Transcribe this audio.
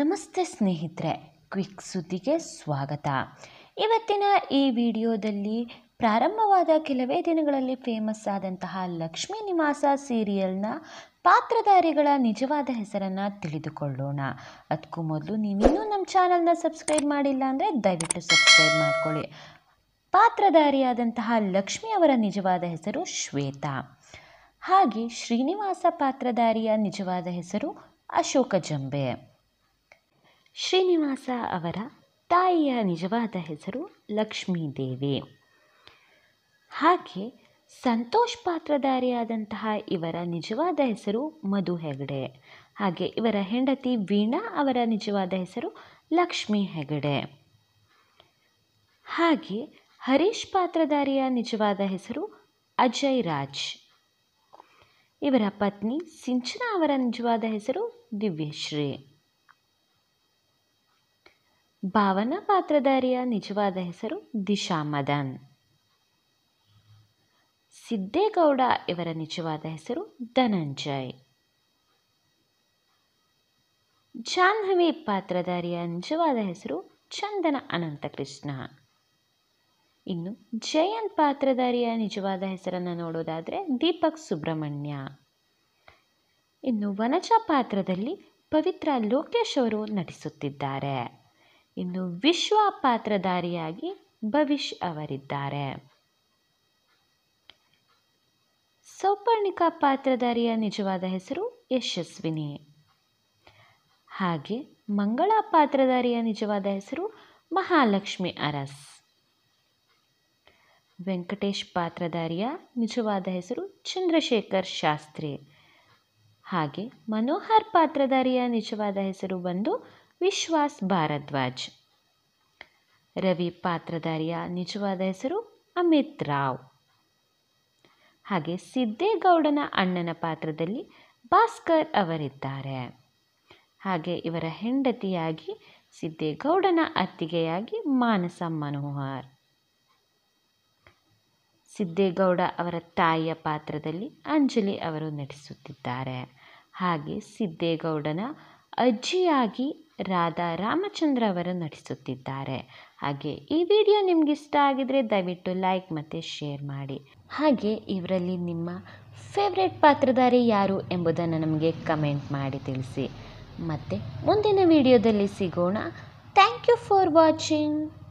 ನಮಸ್ತೆ ಸ್ನೇಹಿತರೆ ಕ್ವಿಕ್ ಸುದ್ದಿಗೆ ಸ್ವಾಗತ ಇವತ್ತಿನ ಈ ವಿಡಿಯೋದಲ್ಲಿ ಪ್ರಾರಂಭವಾದ ಕೆಲವೇ ದಿನಗಳಲ್ಲಿ ಫೇಮಸ್ ಆದಂತಹ ಲಕ್ಷ್ಮೀ ನಿವಾಸ ಸೀರಿಯಲ್ನ ಪಾತ್ರಧಾರಿಗಳ ನಿಜವಾದ ಹೆಸರನ್ನು ತಿಳಿದುಕೊಳ್ಳೋಣ ಅದಕ್ಕೂ ಮೊದಲು ನೀವಿನ್ನೂ ನಮ್ಮ ಚಾನಲ್ನ ಸಬ್ಸ್ಕ್ರೈಬ್ ಮಾಡಿಲ್ಲ ಅಂದರೆ ದಯವಿಟ್ಟು ಸಬ್ಸ್ಕ್ರೈಬ್ ಮಾಡ್ಕೊಳ್ಳಿ ಪಾತ್ರಧಾರಿಯಾದಂತಹ ಅವರ ನಿಜವಾದ ಹೆಸರು ಶ್ವೇತಾ ಹಾಗೆ ಶ್ರೀನಿವಾಸ ಪಾತ್ರಧಾರಿಯ ನಿಜವಾದ ಹೆಸರು ಅಶೋಕ ಜಂಬೆ ಶ್ರೀನಿವಾಸ ಅವರ ತಾಯಿಯ ನಿಜವಾದ ಹೆಸರು ಲಕ್ಷ್ಮೀದೇವಿ ಹಾಗೆ ಸಂತೋಷ್ ಪಾತ್ರಧಾರಿಯಾದಂತಹ ಇವರ ನಿಜವಾದ ಹೆಸರು ಮಧು ಹೆಗಡೆ ಹಾಗೆ ಇವರ ಹೆಂಡತಿ ವೀಣಾ ಅವರ ನಿಜವಾದ ಹೆಸರು ಲಕ್ಷ್ಮೀ ಹೆಗಡೆ ಹಾಗೆ ಹರೀಶ್ ಪಾತ್ರಧಾರಿಯ ನಿಜವಾದ ಹೆಸರು ಅಜಯ್ ರಾಜ್ ಇವರ ಪತ್ನಿ ಸಿಂಚನಾ ಅವರ ನಿಜವಾದ ಹೆಸರು ದಿವ್ಯಶ್ರೀ ಭಾವನಾ ಪಾತ್ರಧಾರಿಯ ನಿಜವಾದ ಹೆಸರು ದಿಶಾ ಮದನ್ ಸಿದ್ದೇಗೌಡ ಇವರ ನಿಜವಾದ ಹೆಸರು ಧನಂಜಯ್ ಜಾಹ್ನವಿ ಪಾತ್ರಧಾರಿಯ ನಿಜವಾದ ಹೆಸರು ಚಂದನ ಅನಂತಕೃಷ್ಣ ಇನ್ನು ಜಯಂತ್ ಪಾತ್ರಧಾರಿಯ ನಿಜವಾದ ಹೆಸರನ್ನು ನೋಡೋದಾದರೆ ದೀಪಕ್ ಸುಬ್ರಹ್ಮಣ್ಯ ಇನ್ನು ವನಜ ಪಾತ್ರದಲ್ಲಿ ಪವಿತ್ರ ಲೋಕೇಶ್ ಅವರು ನಟಿಸುತ್ತಿದ್ದಾರೆ ಇನ್ನು ವಿಶ್ವ ಪಾತ್ರಧಾರಿಯಾಗಿ ಭವಿಷ್ ಅವರಿದ್ದಾರೆ ಸೌಪರ್ಣಿಕ ಪಾತ್ರಧಾರಿಯ ನಿಜವಾದ ಹೆಸರು ಯಶಸ್ವಿನಿ ಹಾಗೆ ಮಂಗಳ ಪಾತ್ರಧಾರಿಯ ನಿಜವಾದ ಹೆಸರು ಮಹಾಲಕ್ಷ್ಮಿ ಅರಸ್ ವೆಂಕಟೇಶ್ ಪಾತ್ರಧಾರಿಯ ನಿಜವಾದ ಹೆಸರು ಚಂದ್ರಶೇಖರ್ ಶಾಸ್ತ್ರಿ ಹಾಗೆ ಮನೋಹರ್ ಪಾತ್ರಧಾರಿಯ ನಿಜವಾದ ಹೆಸರು ಬಂದು ವಿಶ್ವಾಸ್ ಭಾರದ್ವಾಜ್ ರವಿ ಪಾತ್ರಧಾರಿಯ ನಿಜವಾದ ಹೆಸರು ಅಮಿತ್ ರಾವ್ ಹಾಗೆ ಸಿದ್ದೇಗೌಡನ ಅಣ್ಣನ ಪಾತ್ರದಲ್ಲಿ ಭಾಸ್ಕರ್ ಅವರಿದ್ದಾರೆ ಹಾಗೆ ಇವರ ಹೆಂಡತಿಯಾಗಿ ಸಿದ್ದೇಗೌಡನ ಅತ್ತಿಗೆಯಾಗಿ ಮಾನಸ ಮನೋಹರ್ ಸಿದ್ದೇಗೌಡ ಅವರ ತಾಯಿಯ ಪಾತ್ರದಲ್ಲಿ ಅಂಜಲಿ ಅವರು ನಟಿಸುತ್ತಿದ್ದಾರೆ ಹಾಗೆ ಸಿದ್ದೇಗೌಡನ ಅಜ್ಜಿಯಾಗಿ ರಾಧಾ ರಾಮಚಂದ್ರ ಅವರು ನಟಿಸುತ್ತಿದ್ದಾರೆ ಹಾಗೆ ಈ ವಿಡಿಯೋ ನಿಮ್ಗೆ ಇಷ್ಟ ಆಗಿದ್ರೆ ದಯವಿಟ್ಟು ಲೈಕ್ ಮತ್ತು ಶೇರ್ ಮಾಡಿ ಹಾಗೆ ಇವರಲ್ಲಿ ನಿಮ್ಮ ಫೇವ್ರೇಟ್ ಪಾತ್ರಧಾರಿ ಯಾರು ಎಂಬುದನ್ನು ನಮಗೆ ಕಮೆಂಟ್ ಮಾಡಿ ತಿಳಿಸಿ ಮತ್ತು ಮುಂದಿನ ವಿಡಿಯೋದಲ್ಲಿ ಸಿಗೋಣ ಥ್ಯಾಂಕ್ ಯು ಫಾರ್ ವಾಚಿಂಗ್